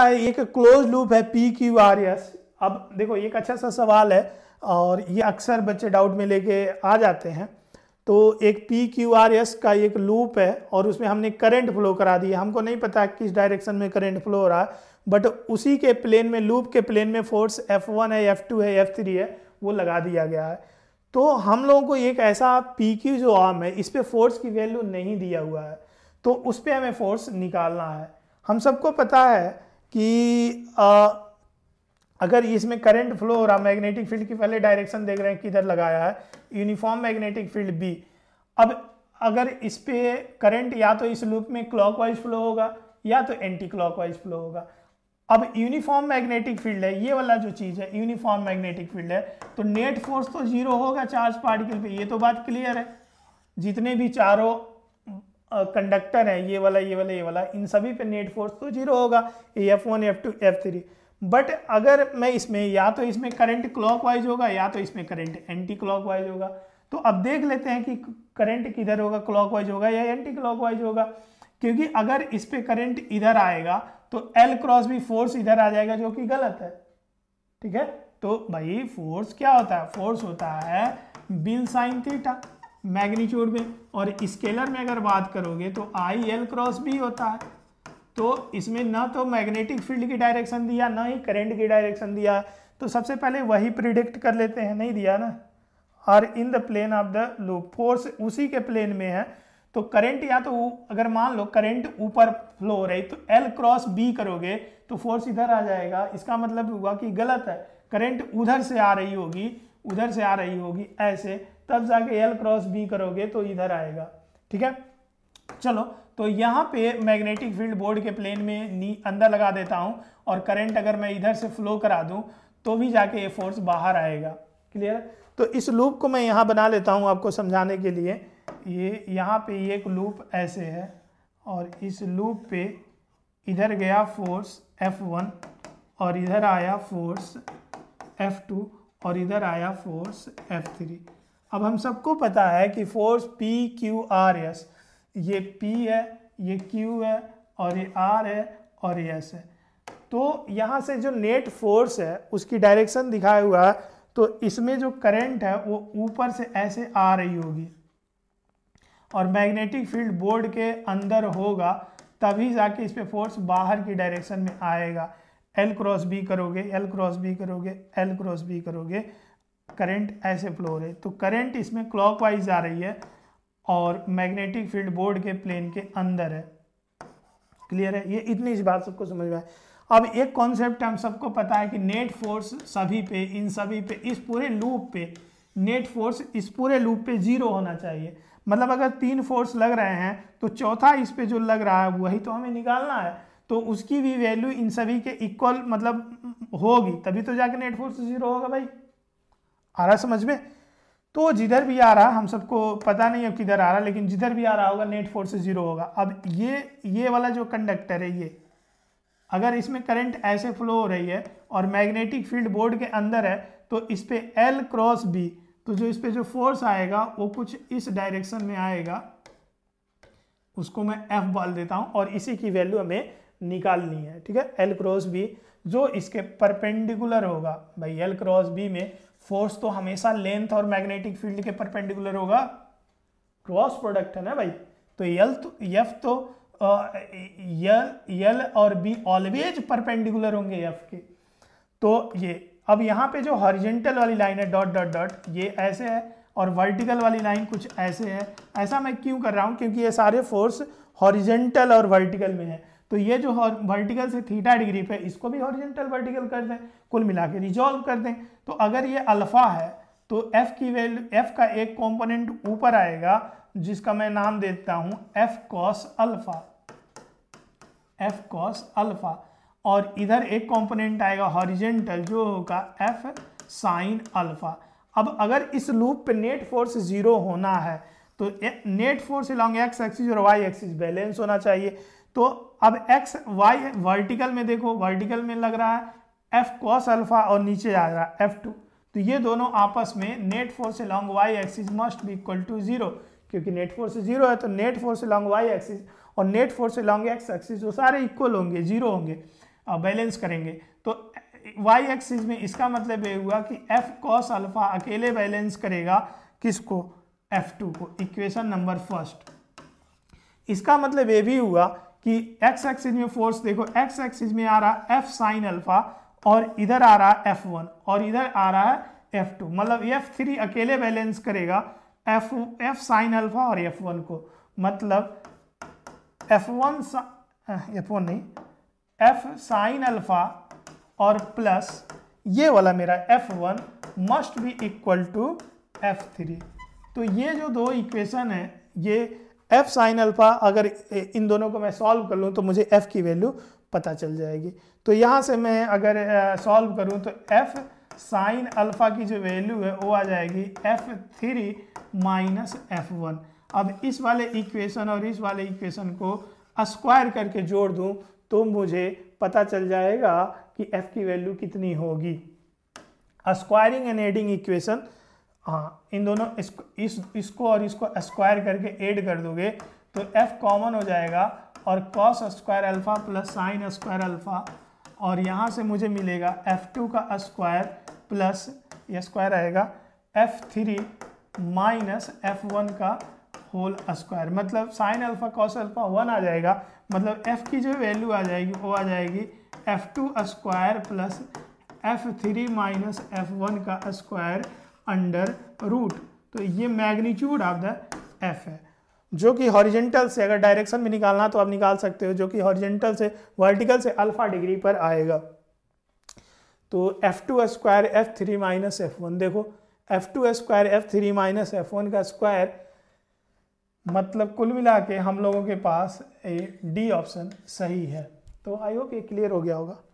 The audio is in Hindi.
लगता है एक क्लोज लूप है पी क्यू आर एस अब देखो एक अच्छा सा सवाल है और ये अक्सर बच्चे डाउट में लेके आ जाते हैं तो एक पी क्यू आर एस का एक लूप है और उसमें हमने करंट फ्लो करा दिया हमको नहीं पता किस डायरेक्शन में करंट फ्लो हो रहा है बट उसी के प्लेन में लूप के प्लेन में फोर्स एफ वन है एफ टू है एफ थ्री है वो लगा दिया गया है तो हम लोगों को एक ऐसा पी क्यू जो आर्म है इस पर फोर्स की वैल्यू नहीं दिया हुआ है तो उस पर हमें फोर्स निकालना है हम सबको पता है कि आ, अगर इसमें करंट फ्लो हो रहा मैग्नेटिक फील्ड की पहले डायरेक्शन देख रहे हैं किधर लगाया है यूनिफॉर्म मैग्नेटिक फील्ड बी अब अगर इस पर करंट या तो इस लूप में क्लॉकवाइज फ्लो होगा या तो एंटी क्लॉकवाइज फ्लो होगा अब यूनिफॉर्म मैग्नेटिक फील्ड है ये वाला जो चीज़ है यूनिफॉर्म मैग्नेटिक फील्ड है तो नेट फोर्स तो जीरो होगा चार्ज पार्टिकल पे ये तो बात क्लियर है जितने भी चारों कंडक्टर है ये वाला ये वाला ये वाला इन सभी पे नेट फोर्स तो जीरो होगा F one F two F three but अगर मैं इसमें या तो इसमें करंट क्लॉकवाइज होगा या तो इसमें करंट एंटी क्लॉकवाइज होगा तो अब देख लेते हैं कि करंट किधर होगा क्लॉकवाइज होगा या एंटी क्लॉकवाइज होगा क्योंकि अगर इस पर करंट इधर आएगा तो एल क्रॉस भी फोर्स इधर आ जाएगा जो कि गलत है ठीक है तो भाई फोर्स क्या होता है फोर्स होता है बिल साइन थीटा मैग्नीट्यूड में और स्केलर में अगर बात करोगे तो आई एल क्रॉस बी होता है तो इसमें ना तो मैग्नेटिक फील्ड की डायरेक्शन दिया ना ही करंट की डायरेक्शन दिया तो सबसे पहले वही प्रिडिक्ट कर लेते हैं नहीं दिया ना और in the plane of the loop force उसी के प्लेन में है तो करंट या तो अगर मान लो करंट ऊपर फ्लो हो रही तो एल क्रॉस बी करोगे तो फोर्स इधर आ जाएगा इसका मतलब हुआ कि गलत है करंट उधर से आ रही होगी उधर से आ रही होगी ऐसे तब जाके एल क्रॉस बी करोगे तो इधर आएगा ठीक है चलो तो यहाँ पे मैग्नेटिक फील्ड बोर्ड के प्लेन में नी अंदर लगा देता हूँ और करंट अगर मैं इधर से फ्लो करा दूँ तो भी जाके ये फोर्स बाहर आएगा क्लियर तो इस लूप को मैं यहाँ बना लेता हूँ आपको समझाने के लिए ये यहाँ पे एक लूप ऐसे है और इस लूप पे इधर गया फोर्स F1 और इधर आया फोर्स F2 और इधर आया फोर्स F3 अब हम सबको पता है कि force P Q R S ये पी है ये क्यू है और ये आर है और ये एस है तो यहाँ से जो नेट फोर्स है उसकी डायरेक्शन दिखाया हुआ है तो इसमें जो करंट है वो ऊपर से ऐसे आ रही होगी और मैग्नेटिक फील्ड बोर्ड के अंदर होगा तभी जाके इस पर फोर्स बाहर की डायरेक्शन में आएगा एल क्रॉस बी करोगे एल क्रॉस बी करोगे एल क्रॉस बी करोगे करंट ऐसे फ्लो रहे है तो करंट इसमें क्लॉकवाइज आ रही है और मैग्नेटिक फील्ड बोर्ड के प्लेन के अंदर है क्लियर है ये इतनी इस बात सबको समझ में आए अब एक कॉन्सेप्ट हम सबको पता है कि नेट फोर्स सभी पे इन सभी पे इस पूरे लूप पे नेट फोर्स इस पूरे लूप पे जीरो होना चाहिए मतलब अगर तीन फोर्स लग रहे हैं तो चौथा इस पे जो लग रहा है वही तो हमें निकालना है तो उसकी भी वैल्यू इन सभी के इक्वल मतलब होगी तभी तो जाके नेट फोर्स जीरो होगा भाई आ रहा समझ में तो जिधर भी आ रहा हम सबको पता नहीं है किधर आ रहा लेकिन जिधर भी आ रहा होगा नेट फोर्स जीरो होगा अब ये ये वाला जो कंडक्टर है ये अगर इसमें करंट ऐसे फ्लो हो रही है और मैग्नेटिक फील्ड बोर्ड के अंदर है तो इस पर एल क्रॉस बी तो जो इस पर जो फोर्स आएगा वो कुछ इस डायरेक्शन में आएगा उसको मैं एफ बोल देता हूँ और इसी की वैल्यू हमें निकालनी है ठीक है एल क्रॉस बी जो इसके परपेंडिकुलर होगा भाई एल क्रॉस बी में फोर्स तो हमेशा लेंथ और मैग्नेटिक फील्ड के परपेंडिकुलर होगा क्रॉस प्रोडक्ट है ना भाई तो यल तो यफ तो यल और बी ऑलवेज परपेंडिकुलर होंगे यफ के तो ये अब यहाँ पे जो हॉरिजेंटल वाली लाइन है डॉट डॉट डॉट ये ऐसे है और वर्टिकल वाली लाइन कुछ ऐसे है ऐसा मैं क्यों कर रहा हूँ क्योंकि ये सारे फोर्स हॉरिजेंटल और वर्टिकल में है तो ये जो वर्टिकल से थीटा डिग्री पे इसको भी हॉरिजेंटल वर्टिकल कर दें कुल मिला के रिजॉल्व कर दें तो अगर ये अल्फ़ा है तो एफ़ की वैल्यू एफ़ का एक कॉम्पोनेंट ऊपर आएगा जिसका मैं नाम देता हूं F cos alpha F cos alpha और इधर एक कंपोनेंट आएगा हॉरिजेंटल जो होगा एफ साइन अल्फ़ा अब अगर इस लूप पे नेट फोर्स ज़ीरो होना है तो net force along X axis और वाई एक्सिस बैलेंस होना चाहिए तो अब एक्स वाई वर्टिकल में देखो वर्टिकल में लग रहा है एफ कॉस अल्फा और नीचे आ रहा है एफ टू तो ये दोनों आपस में net force long Y axis must भी इक्वल टू जीरो क्योंकि नेट फोर्स जीरो है तो net force long Y axis और net force long X axis वो सारे इक्वल होंगे जीरो होंगे बैलेंस करेंगे तो वाई एक्सिस में इसका मतलब ये हुआ कि एफ कॉस अल्फा अकेले बैलेंस करेगा किसको एफ टू को इक्वेशन नंबर फर्स्ट इसका मतलब ये भी हुआ कि एक्स एक्सिस में फोर्स देखो एक्स एक्सिस में आ रहा है एफ साइन अल्फा और इधर आ रहा एफ वन और इधर आ रहा है एफ टू मतलब एफ थ्री अकेले बैलेंस करेगा एफ एफ साइन अल्फा और एफ वन को मतलब एफ वन एफ वन नहीं एफ साइन अल्फा और प्लस ये वाला मेरा F one must be equal to F three तो ये जो दो इक्वेशन है ये एफ साइन अल्फा अगर इन दोनों को मैं सॉल्व कर लूँ तो मुझे एफ की वैल्यू पता चल जाएगी तो यहाँ से मैं अगर सॉल्व करूँ तो एफ साइन अल्फा की जो वैल्यू है वो आ जाएगी F three minus F one अब इस वाले इक्वेशन और इस वाले इक्वेशन को स्क्वायर करके जोड़ दूँ तो मुझे पता चल जाएगा कि एफ की वैल्यू कितनी होगी स्क्वायरिंग एंड एडिंग इक्वेशन हाँ इन दोनों इसको इस इसको और इसको स्क्वायर करके एड कर दोगे तो एफ कॉमन हो जाएगा और cos square alpha plus sine square alpha और यहाँ से मुझे मिलेगा एफ टू का स्क्वायर प्लस ये स्क्वायर आएगा F three minus F one का होल स्क्वायर मतलब sine alpha cos alpha one आ जाएगा मतलब एफ़ की जो वैल्यू आ जाएगी वो आ जाएगी F two square plus F three minus F one का स्क्वायर अंडर रूट तो ये मैग्नीट्यूड ऑफ द एफ है जो कि हॉरिजेंटल से अगर डायरेक्शन में निकालना तो आप निकाल सकते हो जो कि हॉरिजेंटल से वर्टिकल से अल्फा डिग्री पर आएगा तो F two square F three minus F one देखो F two square F three minus F one का स्क्वायर मतलब कुल मिला के हम लोगों के पास ए डी ऑप्शन सही है तो आई होप ये क्लियर हो गया होगा